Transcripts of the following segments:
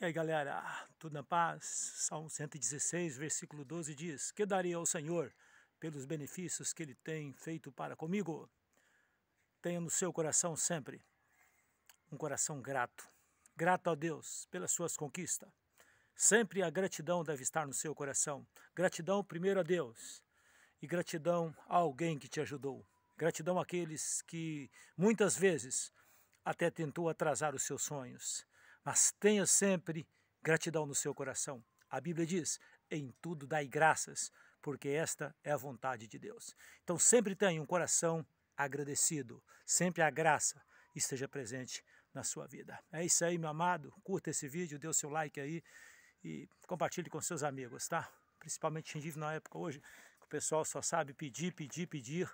E aí galera, ah, tudo na paz? Salmo 116, versículo 12 diz: Que darei ao Senhor pelos benefícios que ele tem feito para comigo? Tenha no seu coração sempre um coração grato, grato a Deus pelas suas conquistas. Sempre a gratidão deve estar no seu coração. Gratidão primeiro a Deus e gratidão a alguém que te ajudou. Gratidão àqueles que muitas vezes até tentou atrasar os seus sonhos mas tenha sempre gratidão no seu coração. A Bíblia diz: em tudo dai graças, porque esta é a vontade de Deus. Então sempre tenha um coração agradecido, sempre a graça esteja presente na sua vida. É isso aí, meu amado. Curta esse vídeo, dê o seu like aí e compartilhe com seus amigos, tá? Principalmente gengive na época hoje, que o pessoal só sabe pedir, pedir, pedir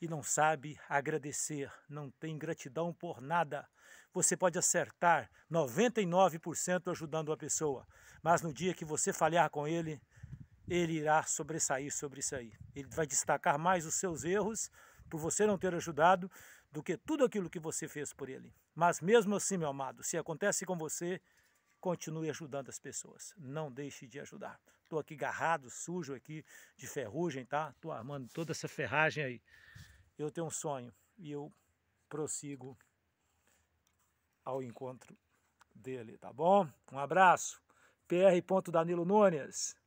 e não sabe agradecer, não tem gratidão por nada. Você pode acertar 99% ajudando a pessoa, mas no dia que você falhar com ele, ele irá sobressair sobre isso aí. Ele vai destacar mais os seus erros por você não ter ajudado do que tudo aquilo que você fez por ele. Mas mesmo assim, meu amado, se acontece com você, continue ajudando as pessoas. Não deixe de ajudar. Estou aqui garrado, sujo aqui de ferrugem, tá? Estou armando toda essa ferragem aí eu tenho um sonho e eu prossigo ao encontro dele, tá bom? Um abraço. PR. Danilo Nunes.